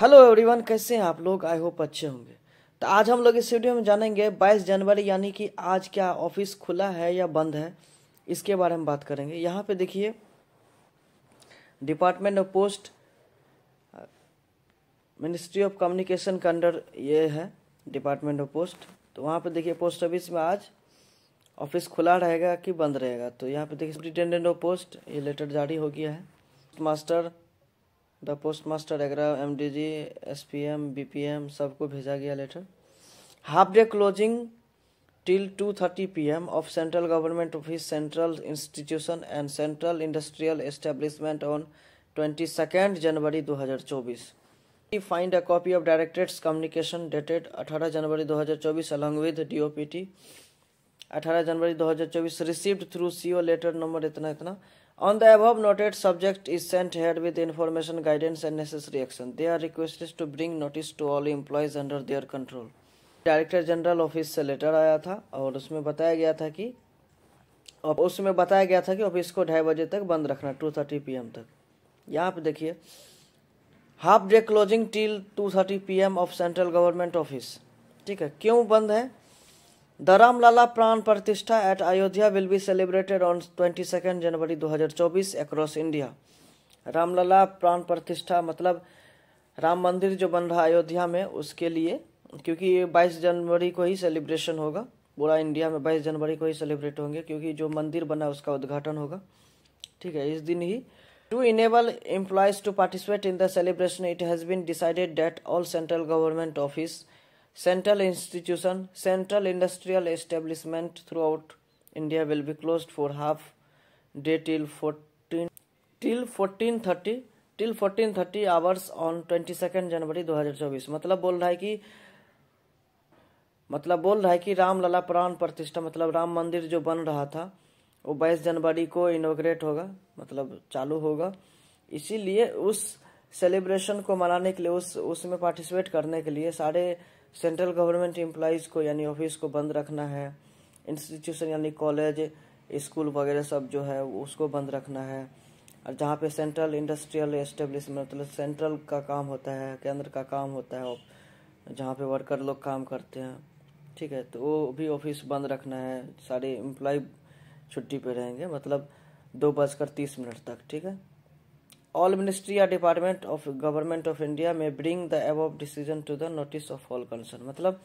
Hello everyone कैसे हैं आप लोग आई होप अच्छे होंगे तो आज हम लोग इस वीडियो में जानेंगे 22 जनवरी यानी कि आज क्या ऑफिस खुला है या बंद है इसके बारे में बात करेंगे यहाँ पे देखिए department of post ministry of communication के अंडर ये है डिपार्टमेंट ऑफ पोस्ट तो वहाँ पे देखिए पोस्ट ऑफिस में आज ऑफिस खुला रहेगा कि बंद रहेगा तो यहाँ पे देखिए सुप्रिंटेंडेंट ऑफ पोस्ट ये लेटर जारी हो गया है master the post master Agra M D G S P M B P M सबको भेजा गया letter half day closing till two thirty P M of central government office central institution and central industrial establishment on twenty second January दो हज़ार चौबीस find a copy of directorate's communication dated अठारह जनवरी दो हज़ार चौबीस along with D O P T अठारह जनवरी दो हज़ार चौबीस received through C O letter number इतना इतना On the above noted subject is sent ahead with information, guidance and necessary action. They are requested to bring notice to all employees under their control. Director general office से letter आया था और उसमें बताया गया था कि और उसमें बताया गया था कि ऑफिस को ढाई बजे तक बंद रखना टू थर्टी पी तक यहाँ पे देखिए half day closing till two thirty p of central government office ठीक है क्यों बंद है The Ramlala Pran Pratishtha at Ayodhya will be celebrated on 22nd January 2024 across India. Ramlala प्राण प्रतिष्ठा मतलब राम मंदिर जो बन रहा अयोध्या में उसके लिए क्योंकि 22 जनवरी को ही सेलिब्रेशन होगा पूरा इंडिया में 22 जनवरी को ही सेलिब्रेट होंगे क्योंकि जो मंदिर बना उसका उद्घाटन होगा ठीक है इस दिन ही to enable employees to participate in the celebration it has been decided that all central government office Central institution, central industrial establishment throughout India will be closed for half day till 14 till 14:30 till 14:30 hours on 22 January 2024 मतलब बोल रहा है कि मतलब बोल रहा है कि राम लला प्राण प्रतिष्ठा मतलब राम मंदिर जो बन रहा था वो बाईस जनवरी को इनोग्रेट होगा मतलब चालू होगा इसीलिए उस सेलिब्रेशन को मनाने के लिए उस उसमें पार्टिसिपेट करने के लिए सारे सेंट्रल गवर्नमेंट एम्प्लॉज को यानी ऑफिस को बंद रखना है इंस्टीट्यूशन यानी कॉलेज स्कूल वगैरह सब जो है उसको बंद रखना है और जहाँ पे सेंट्रल इंडस्ट्रियल एस्टेब्लिशमेंट मतलब सेंट्रल का काम होता है केंद्र का काम होता है जहाँ पे वर्कर लोग काम करते हैं ठीक है तो वो भी ऑफिस बंद रखना है सारे एम्प्लॉय छुट्टी पे रहेंगे मतलब दो बजकर तीस मिनट तक ठीक है ऑल मिनिस्ट्री या department of government of India में bring the above decision to the notice of all concern मतलब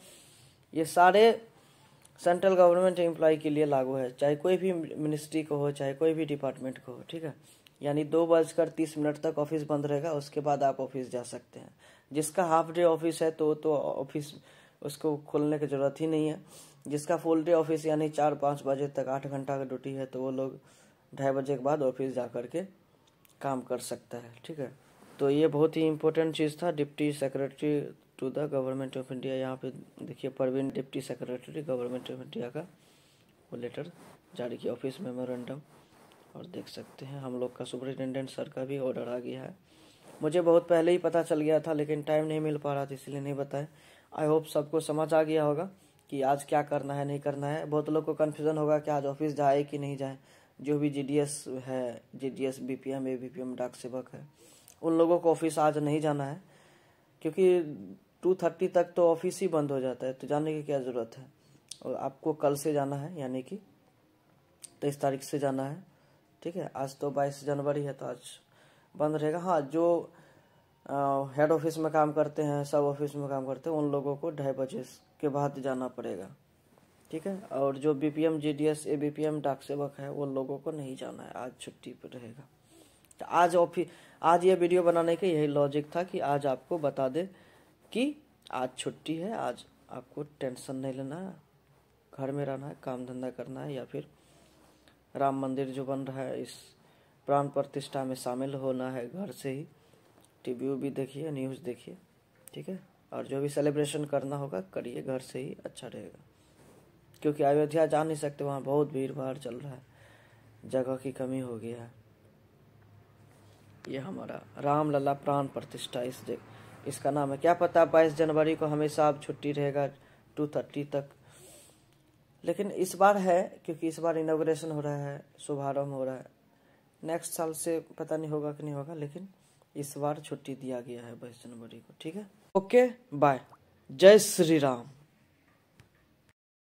ये सारे सेंट्रल गवर्नमेंट एम्प्लॉय के लिए लागू है चाहे कोई भी मिनिस्ट्री को हो चाहे कोई भी डिपार्टमेंट को हो ठीक है यानी दो बजकर तीस मिनट तक ऑफिस बंद रहेगा उसके बाद आप ऑफिस जा सकते हैं जिसका हाफ डे ऑफिस है तो तो ऑफिस उसको खोलने की ज़रूरत ही नहीं है जिसका फुल डे ऑफिस यानी चार पाँच बजे तक आठ घंटा का ड्यूटी है तो वो लोग ढाई बजे के बाद ऑफिस जा करके काम कर सकता है ठीक है तो ये बहुत ही इम्पोर्टेंट चीज़ था deputy secretary to the government of India यहाँ पे देखिए Parveen deputy secretary government of India का वो लेटर जारी किया ऑफिस मेमोरेंडम और देख सकते हैं हम लोग का सुपरिटेंडेंट सर का भी ऑर्डर आ गया है मुझे बहुत पहले ही पता चल गया था लेकिन टाइम नहीं मिल पा रहा था इसलिए नहीं बताया आई होप सबको समझ आ गया होगा कि आज क्या करना है नहीं करना है बहुत लोग को कन्फ्यूज़न होगा कि आज ऑफिस जाए कि नहीं जाए जो भी एस है D S B P M A B P M डाक सेवक है उन लोगों को ऑफिस आज नहीं जाना है क्योंकि टू थर्टी तक तो ऑफिस ही बंद हो जाता है तो जाने की क्या ज़रूरत है और आपको कल से जाना है यानी कि तेईस तारीख से जाना है ठीक है आज तो बाईस जनवरी है तो आज बंद रहेगा हाँ जो हेड ऑफिस में काम करते हैं सब ऑफिस में काम करते हैं उन लोगों को ढाई बजे के बाद जाना पड़ेगा ठीक है और जो B P M G D S A B P M डाक सेवक है वो लोगों को नहीं जाना है आज छुट्टी पर रहेगा तो आज ऑफिस आज ये वीडियो बनाने का यही लॉजिक था कि आज आपको बता दे कि आज छुट्टी है आज आपको टेंशन नहीं लेना है घर में रहना है काम धंधा करना है या फिर राम मंदिर जो बन रहा है इस प्राण प्रतिष्ठा में शामिल होना है घर से ही टीवी भी देखिए न्यूज़ देखिए ठीक है और जो भी सेलिब्रेशन करना होगा करिए घर से ही अच्छा रहेगा क्योंकि अयोध्या जा नहीं सकते वहाँ बहुत भीड़ भाड़ चल रहा है जगह की कमी हो गया है ये हमारा राम लला प्राण प्रतिष्ठा इस इसका नाम है क्या पता बाईस जनवरी को हमेशा अब छुट्टी रहेगा टू थर्टी तक लेकिन इस बार है क्योंकि इस बार इनोग्रेशन हो रहा है शुभारम्भ हो रहा है नेक्स्ट साल से पता नहीं होगा कि नहीं होगा लेकिन इस बार छुट्टी दिया गया है बाईस जनवरी को ठीक है ओके बाय जय श्री राम